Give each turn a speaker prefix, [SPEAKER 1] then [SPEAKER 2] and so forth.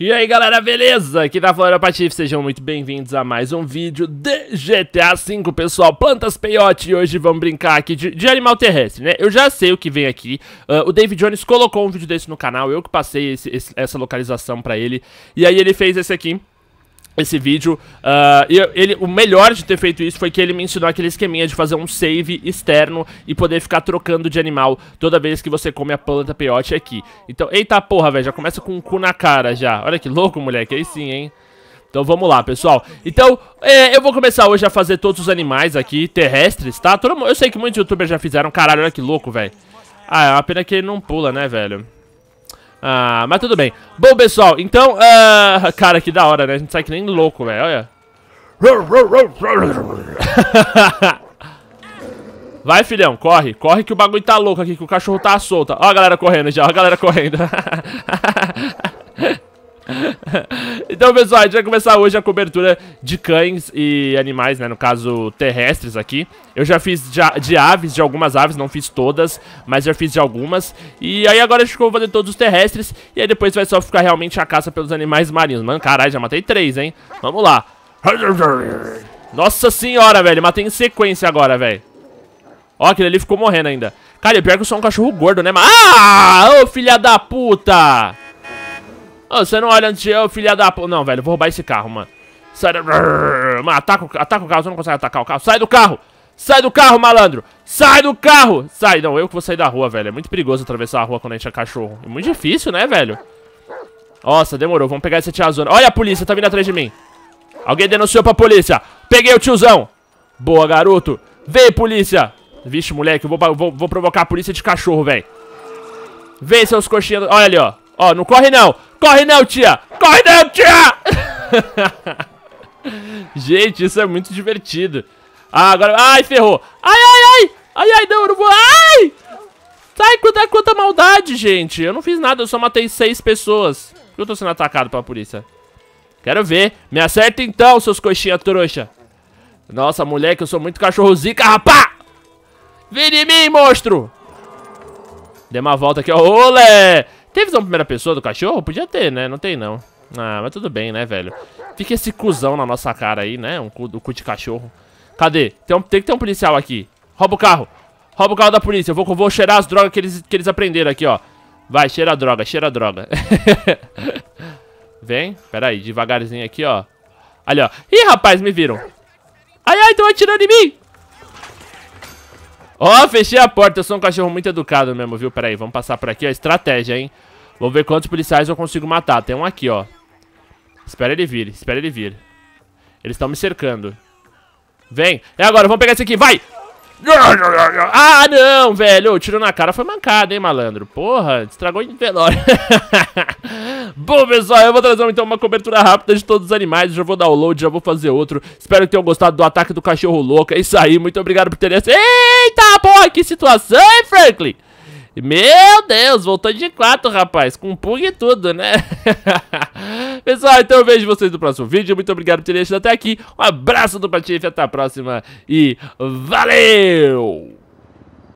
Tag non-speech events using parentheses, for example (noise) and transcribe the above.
[SPEAKER 1] E aí galera, beleza? Aqui tá falando a Patife, sejam muito bem-vindos a mais um vídeo de GTA V, pessoal, plantas peiote e hoje vamos brincar aqui de, de, animal terrestre, né? Eu já sei o que vem aqui, uh, o David Jones colocou um vídeo desse no canal, eu que passei esse, esse, essa localização pra ele, e aí ele fez esse aqui, esse vídeo. Uh, e ele, o melhor de ter feito isso foi que ele me ensinou aquele esqueminha de fazer um save externo e poder ficar trocando de animal toda vez que você come a planta peyote aqui. Então, eita porra, velho, já começa com um cu na cara já. Olha que louco, moleque, aí sim, hein. Então vamos lá, pessoal. Então, é, eu vou começar hoje a fazer todos os animais aqui, terrestres, tá? Todo, eu sei que muitos youtubers já fizeram, caralho, olha que louco, velho. Ah, é uma pena que ele não pula, né, velho. Ah, mas tudo bem. Bom, pessoal, então... Uh, (laughs) cara, que da hora, né? A gente sai que nem louco, velho. Olha. (laughs) Vai, filhão, corre. Corre que o bagulho tá louco aqui, que o cachorro tá solto. Ó a galera correndo já, ó a galera correndo. (laughs) (laughs) então, pessoal, a gente vai começar hoje a cobertura de cães e animais, né? No caso, terrestres aqui. Eu já fiz de, de aves, de algumas aves, não fiz todas, mas já fiz de algumas. E aí agora a gente vou fazer todos os terrestres. E aí depois vai só ficar realmente a caça pelos animais marinhos. Mano, caralho, já matei três, hein? Vamos lá. Nossa senhora, velho. Matei em sequência agora, velho. Ó, aquele ali ficou morrendo ainda. Cara, e pior que eu sou um cachorro gordo, né? Mas... Ah! Ô, filha da puta! Oh, você não olha antes de eu, filha da... Não, velho, vou roubar esse carro, mano. Sai da... Mano, ataca, o... ataca o carro, você não consegue atacar o carro. Sai do carro! Sai do carro, malandro! Sai do carro! Sai, não, eu que vou sair da rua, velho. É muito perigoso atravessar a rua quando a gente é cachorro. É muito difícil, né, velho? Nossa, demorou. Vamos pegar essa tiazona. Olha a polícia, tá vindo atrás de mim. Alguém denunciou pra polícia. Peguei o tiozão. Boa, garoto. Vem, polícia. Vixe, moleque, eu vou, vou, vou provocar a polícia de cachorro, velho. Vem, seus coxinhas. Olha ali, ó. Ó, não corre não. Corre não, tia. Corre não, tia. (laughs) Gente, isso é muito divertido. Ah, agora... Ai, ferrou. Ai, ai, ai. Ai, ai, não, eu não vou... Ai! Ai, quanta, quanta maldade, gente. Eu não fiz nada, eu só matei seis pessoas. Por que eu tô sendo atacado pela polícia? Quero ver. Me acerta então, seus coxinha trouxa. Nossa, moleque, eu sou muito cachorro zica, rapá! Vem em mim, monstro! Dê uma volta aqui, ó. Olé! Tem visão primeira pessoa do cachorro? Podia ter, né? Não tem, não. Ah, mas tudo bem, né, velho? Fica esse cuzão na nossa cara aí, né? Um cu, um cu de cachorro. Cadê? Tem, um, tem que ter um policial aqui. Rouba o carro. Rouba o carro da polícia. Eu vou, vou cheirar as drogas que eles, que eles aprenderam aqui, ó. Vai, cheira a droga, cheira a droga. (laughs) Vem. Pera aí, devagarzinho aqui, ó. Ali, ó. Ih, rapaz, me viram. Ai, ai, estão atirando em mim. Ó, oh, fechei a porta. Eu sou um cachorro muito educado mesmo, viu? Pera aí, vamos passar por aqui, ó. Estratégia, hein? Vou ver quantos policiais eu consigo matar. Tem um aqui, ó. Espera ele vir, espera ele vir. Eles estão me cercando. Vem. É agora, vamos pegar esse aqui, vai! Ah, não, velho. O tiro na cara foi mancado, hein, malandro. Porra, estragou em velório. (laughs) Bom, pessoal, eu vou trazer então uma cobertura rápida de todos os animais. Já vou dar o load, já vou fazer outro. Espero que tenham gostado do ataque do cachorro louco. É isso aí, muito obrigado por terem assistido porra, que situação, hein, Franklin? Meu Deus, voltou de quatro, rapaz, com pug e tudo, né? (laughs) Pessoal, então eu vejo vocês no próximo vídeo. Muito obrigado por terem assistido até aqui. Um abraço do Patife, até a próxima e valeu!